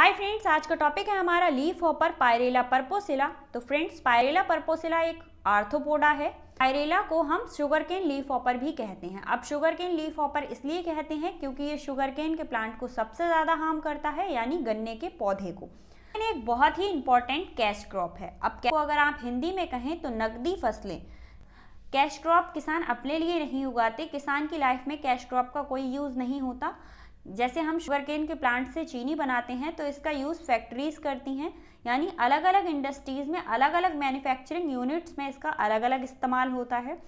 hi friends आज का topic है हमारा लीफ हॉपर पायरेला पर्पोसिला तो फ्रेंड्स पायरेला पर्पोसिला एक आर्थोपोडा है पायरेला को हम शुगर केन लीफ हॉपर भी कहते हैं अब शुगर केन लीफ हॉपर इसलिए कहते हैं क्योंकि ये शुगर केन के प्लांट को सबसे ज़्यादा हार्म करता है यानी गन्ने के पौधे को एक बहुत ही इंपॉर्टेंट कैश क्रॉप है अब क्या अगर आप हिंदी में कहें तो नकदी फसलें कैश क्रॉप किसान अपने लिए नहीं उगाते किसान की लाइफ में कैश क्रॉप का कोई यूज़ नहीं होता जैसे हम शुगरकेन के प्लांट से चीनी बनाते हैं तो इसका यूज़ फैक्ट्रीज करती हैं यानी अलग अलग इंडस्ट्रीज़ में अलग अलग मैन्युफैक्चरिंग यूनिट्स में इसका अलग अलग इस्तेमाल होता है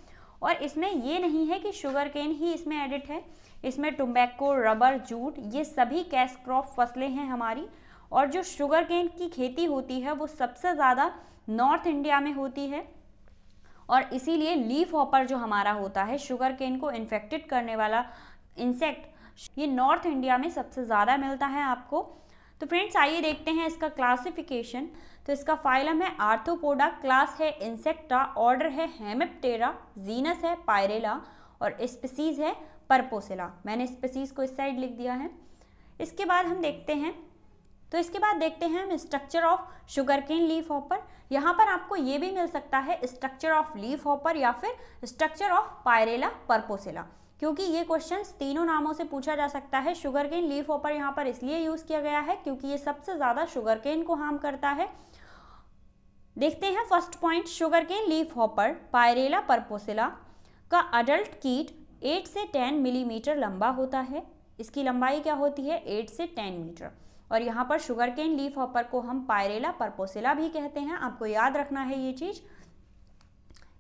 और इसमें ये नहीं है कि शुगर केन ही इसमें एडिट है इसमें टुम्बैको रबर जूट ये सभी कैश क्रॉप फसलें हैं हमारी और जो शुगर केन की खेती होती है वो सबसे ज़्यादा नॉर्थ इंडिया में होती है और इसीलिए लीफ हॉपर जो हमारा होता है शुगर केन को इन्फेक्टेड करने वाला इंसेक्ट ये नॉर्थ इंडिया में सबसे ज़्यादा मिलता है आपको तो फ्रेंड्स आइए देखते हैं इसका क्लासिफिकेशन तो इसका फाइलम है आर्थोपोडा क्लास है इंसेक्टा ऑर्डर है हेमेप्टेरा जीनस है पायरेला और स्पीसीज है परपोसेला मैंने स्पीसीज को इस साइड लिख दिया है इसके बाद हम देखते हैं तो इसके बाद देखते हैं हम structure of sugarcane leafhopper यहाँ पर आपको ये भी मिल सकता है स्ट्रक्चर ऑफ लीफ हॉपर या फिर स्ट्रक्चर ऑफ पायरेला परपोसेला क्योंकि ये क्वेश्चन तीनों नामों से पूछा जा सकता है शुगर केन लीफ ऑपर यहाँ पर इसलिए यूज़ किया गया है क्योंकि ये सबसे ज़्यादा शुगर केन को हार्म करता है देखते हैं first point sugarcane leafhopper Pyrilla perpusilla का अडल्ट कीट 8 से 10 मिलीमीटर लंबा होता है इसकी लंबाई क्या होती है 8 से 10 मीटर और यहाँ पर शुगर केन लीफ हॉपर को हम पायरेला परपोसिला भी कहते हैं आपको याद रखना है ये चीज़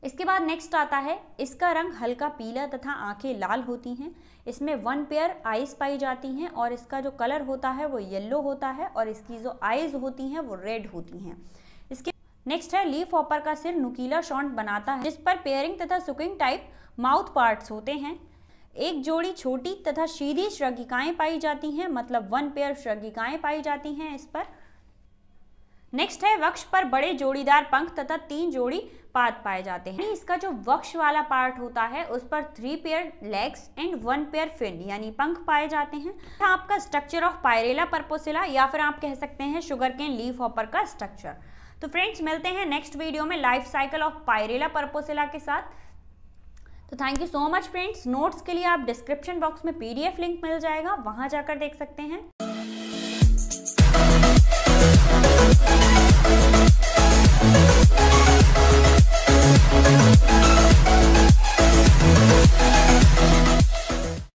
इसके बाद नेक्स्ट आता है इसका रंग हल्का पीला तथा आंखें लाल होती हैं इसमें वन पेयर आइज़ पाई जाती हैं और इसका जो कलर होता है वो येलो होता है और इसकी जो आइज़ होती हैं वो रेड होती हैं इसके नेक्स्ट है लीफ ऑपर का सिर नुकीला शॉन्ट बनाता है जिस पर पेयरिंग तथा सुकिंग टाइप माउथ पार्ट्स होते हैं एक जोड़ी छोटी तथा सीधी श्रगिकाएँ पाई जाती हैं मतलब वन पेयर श्रगिकाएँ पाई जाती हैं इस पर नेक्स्ट है वक्ष पर बड़े जोड़ीदार पंख तथा तीन जोड़ी पाद पाए जाते हैं इसका जो वक्ष वाला पार्ट होता है उस पर three pair legs and one pair fin यानी पंख पाए जाते हैं आपका स्ट्रक्चर ऑफ पायरेला पर्पोसिला या फिर आप कह सकते हैं शुगर केन लीफ हॉपर का स्ट्रक्चर तो फ्रेंड्स मिलते हैं नेक्स्ट वीडियो में life cycle of Pyrilla perpusilla के साथ तो thank you so much friends notes के लिए आप डिस्क्रिप्शन बॉक्स में पीडीएफ लिंक मिल जाएगा वहां जाकर देख सकते हैं